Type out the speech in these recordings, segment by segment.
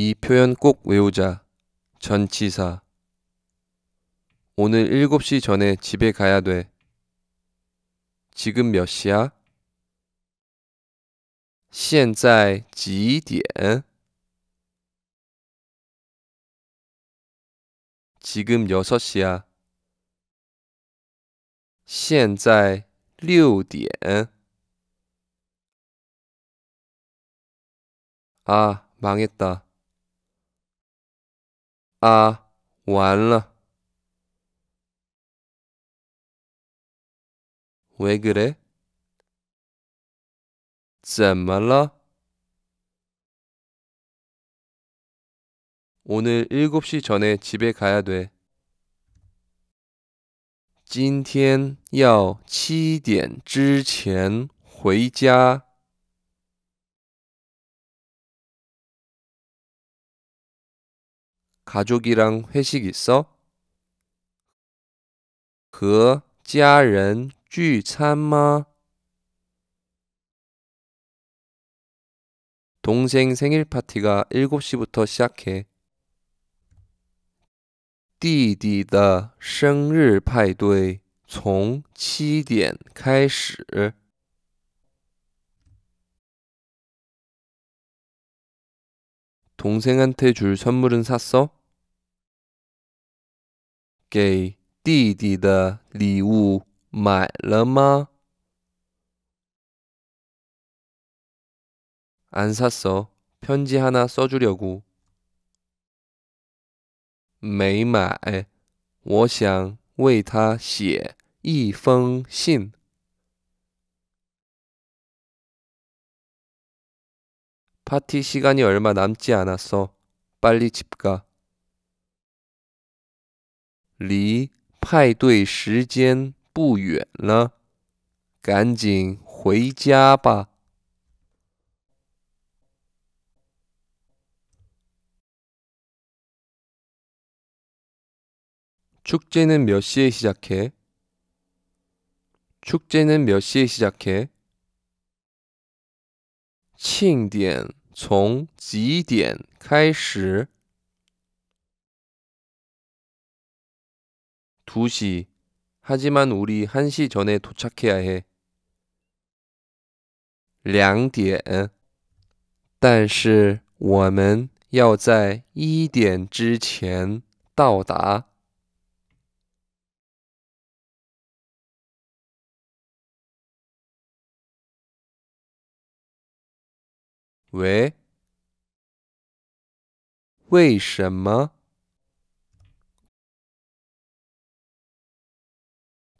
이 표현 꼭 외우자. 전치사. 오늘 7시 전에 집에 가야 돼. 지금 몇 시야? 现在几点? 지금 6시야. 现在6点. 아, 망했다. 啊，完了。为그래怎么了？ 오늘 7시 전에 집에 가야 돼. 今天要7点之前回家。 가족이랑 회식 있어? 和家人聚餐吗? 그 동생 생일 파티가 7시부터 시작해. 弟弟的生日派对从7点开始。 동생한테 줄 선물은 샀어? 给弟弟的礼物买了吗？안 샀어. 편지 하나 써주려고. 没买.我想为他写一封信. 파티 시간이 얼마 남지 않았어. 빨리 집 가. 离派对时间不远了，赶紧回家吧。축제는몇시에시작해축제는몇시庆典从几点开始 2시. 하지만 우리 1시 전에 도착해야 해. 2点. 但是我们要在一点之前到达。 왜? 为什么?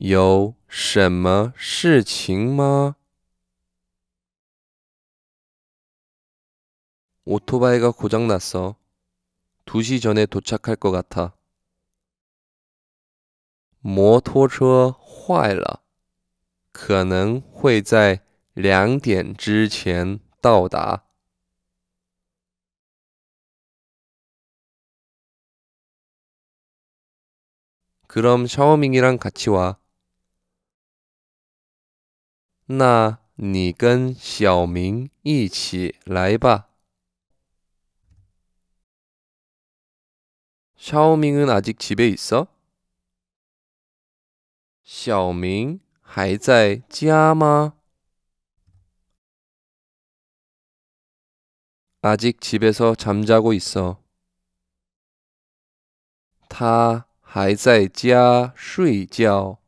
有什么事情吗？ 오토바이가 고장났어. 2시 전에 도착할 것 같아. 摩托车坏了，可能会在两点之前到达。 그럼 샤오밍이랑 같이 와. 那你跟小明一起来吧。샤오은 아직 집에 있어? 小明还在家吗? 아직 집에서 잠자고 있어. 他还在家睡觉。